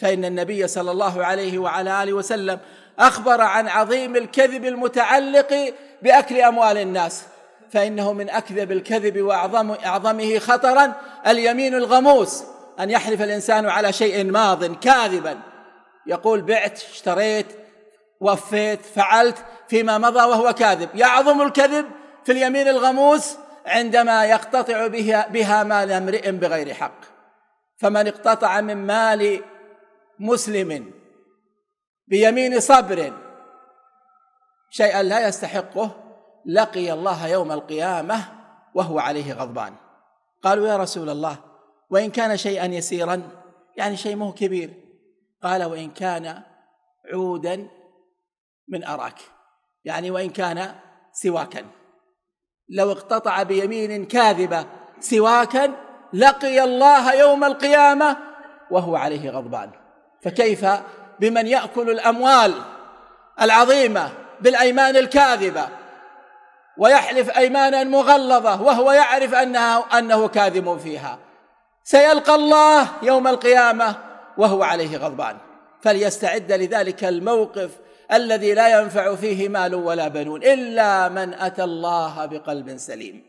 فإن النبي صلى الله عليه وعلى آله وسلم أخبر عن عظيم الكذب المتعلق بأكل أموال الناس فإنه من أكذب الكذب وأعظم أعظمه خطرا اليمين الغموس أن يحلف الإنسان على شيء ماض كاذبا يقول بعت اشتريت وفيت فعلت فيما مضى وهو كاذب يعظم الكذب في اليمين الغموس عندما يقتطع بها, بها مال امرئ بغير حق فمن اقتطع من مال مسلم بيمين صبر شيئا لا يستحقه لقي الله يوم القيامه وهو عليه غضبان قالوا يا رسول الله وان كان شيئا يسيرا يعني شيء مو كبير قال وان كان عودا من اراك يعني وان كان سواكا لو اقتطع بيمين كاذبه سواكا لقي الله يوم القيامه وهو عليه غضبان فكيف بمن ياكل الاموال العظيمه بالايمان الكاذبه ويحلف ايمانا مغلظه وهو يعرف انها انه كاذب فيها سيلقى الله يوم القيامه وهو عليه غضبان فليستعد لذلك الموقف الذي لا ينفع فيه مال ولا بنون الا من اتى الله بقلب سليم